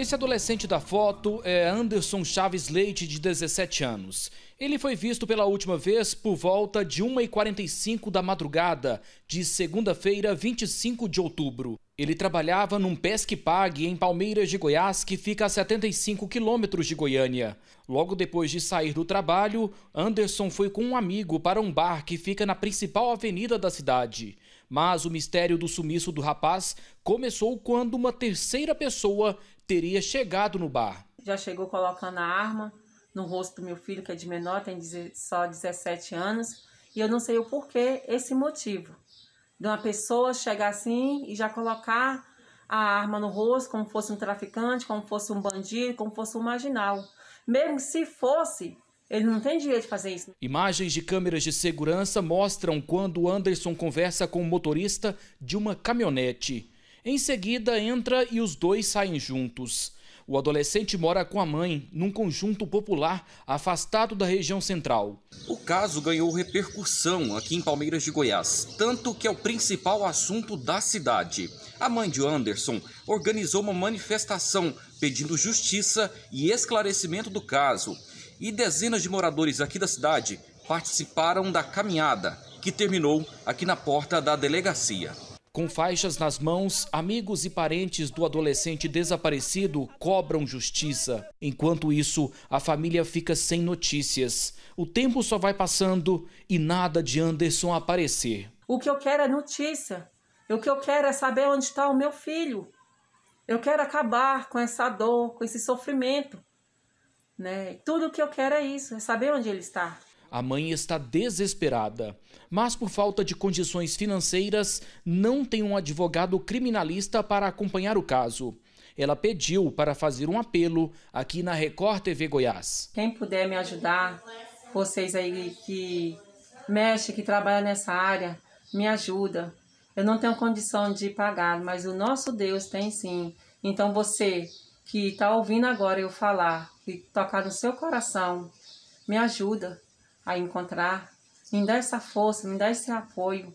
Esse adolescente da foto é Anderson Chaves Leite, de 17 anos. Ele foi visto pela última vez por volta de 1h45 da madrugada, de segunda-feira, 25 de outubro. Ele trabalhava num pesque-pague em Palmeiras de Goiás, que fica a 75 quilômetros de Goiânia. Logo depois de sair do trabalho, Anderson foi com um amigo para um bar que fica na principal avenida da cidade. Mas o mistério do sumiço do rapaz começou quando uma terceira pessoa teria chegado no bar. Já chegou colocando a arma no rosto do meu filho, que é de menor, tem só 17 anos, e eu não sei o porquê, esse motivo. De uma pessoa chegar assim e já colocar a arma no rosto, como fosse um traficante, como fosse um bandido, como fosse um marginal. Mesmo se fosse, ele não tem direito de fazer isso. Imagens de câmeras de segurança mostram quando Anderson conversa com o motorista de uma caminhonete. Em seguida, entra e os dois saem juntos. O adolescente mora com a mãe, num conjunto popular, afastado da região central. O caso ganhou repercussão aqui em Palmeiras de Goiás, tanto que é o principal assunto da cidade. A mãe de Anderson organizou uma manifestação pedindo justiça e esclarecimento do caso. E dezenas de moradores aqui da cidade participaram da caminhada, que terminou aqui na porta da delegacia. Com faixas nas mãos, amigos e parentes do adolescente desaparecido cobram justiça. Enquanto isso, a família fica sem notícias. O tempo só vai passando e nada de Anderson aparecer. O que eu quero é notícia. O que eu quero é saber onde está o meu filho. Eu quero acabar com essa dor, com esse sofrimento. Né? Tudo o que eu quero é isso, é saber onde ele está. A mãe está desesperada, mas por falta de condições financeiras não tem um advogado criminalista para acompanhar o caso. Ela pediu para fazer um apelo aqui na Record TV Goiás. Quem puder me ajudar, vocês aí que mexe, que trabalha nessa área, me ajuda. Eu não tenho condição de pagar, mas o nosso Deus tem sim. Então você que está ouvindo agora eu falar, e tocar no seu coração, me ajuda a encontrar. Me dá essa força, me dá esse apoio